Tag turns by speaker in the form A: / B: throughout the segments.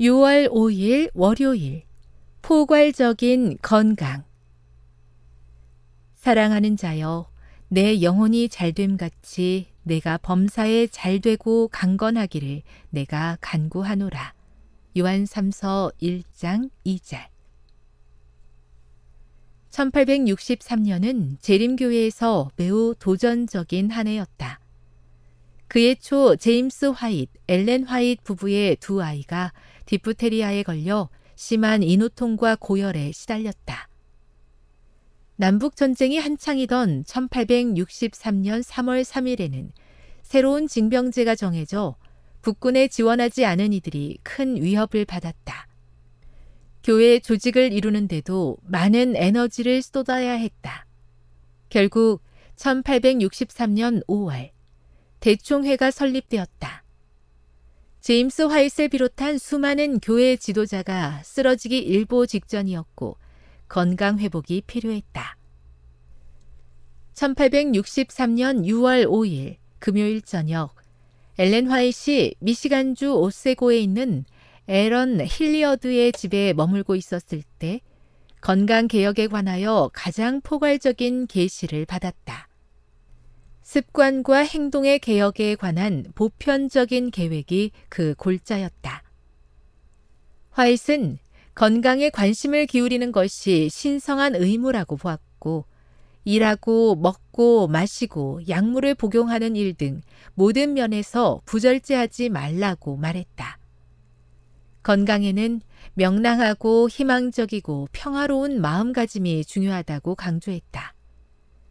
A: 6월 5일 월요일 포괄적인 건강 사랑하는 자여 내 영혼이 잘됨 같이 내가 범사에 잘되고 강건하기를 내가 간구하노라. 요한 3서 1장 2절 1863년은 재림교회에서 매우 도전적인 한 해였다. 그해 초 제임스 화이 엘렌 화이 부부의 두 아이가 디프테리아에 걸려 심한 인후통과 고열에 시달렸다. 남북전쟁이 한창이던 1863년 3월 3일에는 새로운 징병제가 정해져 국군에 지원하지 않은 이들이 큰 위협을 받았다. 교회 조직을 이루는데도 많은 에너지를 쏟아야 했다. 결국 1863년 5월 대총회가 설립되었다. 제임스 화이트를 비롯한 수많은 교회 지도자가 쓰러지기 일보 직전이었고 건강 회복이 필요했다. 1863년 6월 5일 금요일 저녁 엘렌 화이트이 미시간주 오세고에 있는 에런 힐리어드의 집에 머물고 있었을 때 건강 개혁에 관하여 가장 포괄적인 계시를 받았다. 습관과 행동의 개혁에 관한 보편적인 계획이 그 골자였다. 화이트 건강에 관심을 기울이는 것이 신성한 의무라고 보았고, 일하고 먹고 마시고 약물을 복용하는 일 등 모든 면에서 부절제하지 말라고 말했다. 건강에는 명랑하고 희망적이고 평화로운 마음가짐이 중요하다고 강조했다.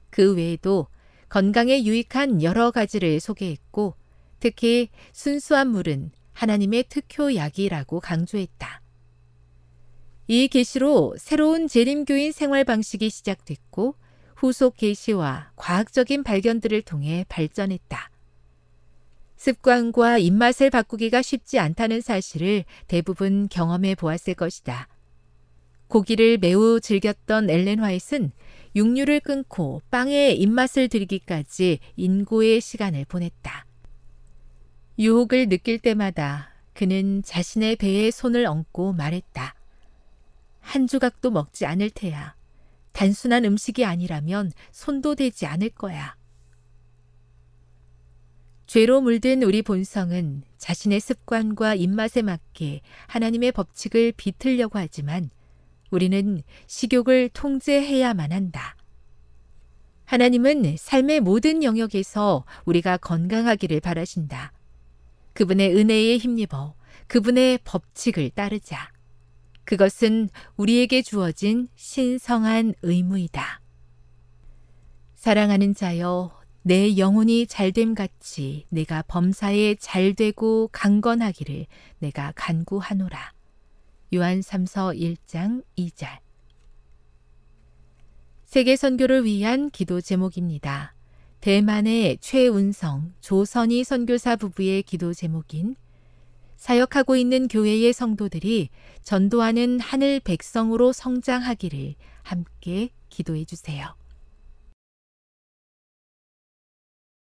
A: 그 외에도 건강에 유익한 여러 가지를 소개했고 특히 순수한 물은 하나님의 특효약이라고 강조했다. 이 계시로 새로운 재림교인 생활 방식이 시작됐고 후속 계시와 과학적인 발견들을 통해 발전했다. 습관과 입맛을 바꾸기가 쉽지 않다는 사실을 대부분 경험해 보았을 것이다. 고기를 매우 즐겼던 엘렌 화이트는 육류를 끊고 빵에 입맛을 들이기까지 인고의 시간을 보냈다. 유혹을 느낄 때마다 그는 자신의 배에 손을 얹고 말했다. 한 조각도 먹지 않을 테야. 단순한 음식이 아니라면 손도 대지 않을 거야. 죄로 물든 우리 본성은 자신의 습관과 입맛에 맞게 하나님의 법칙을 비틀려고 하지만 우리는 식욕을 통제해야만 한다. 하나님은 삶의 모든 영역에서 우리가 건강하기를 바라신다. 그분의 은혜에 힘입어 그분의 법칙을 따르자. 그것은 우리에게 주어진 신성한 의무이다. 사랑하는 자여, 내 영혼이 잘됨 같이 내가 범사에 잘되고 강건하기를 내가 간구하노라. 요한 3서 1장 2절 세계 선교를 위한 기도 제목입니다. 대만의 최운성, 조선희 선교사 부부의 기도 제목인 사역하고 있는 교회의 성도들이 전도하는 하늘 백성으로 성장하기를 함께 기도해 주세요.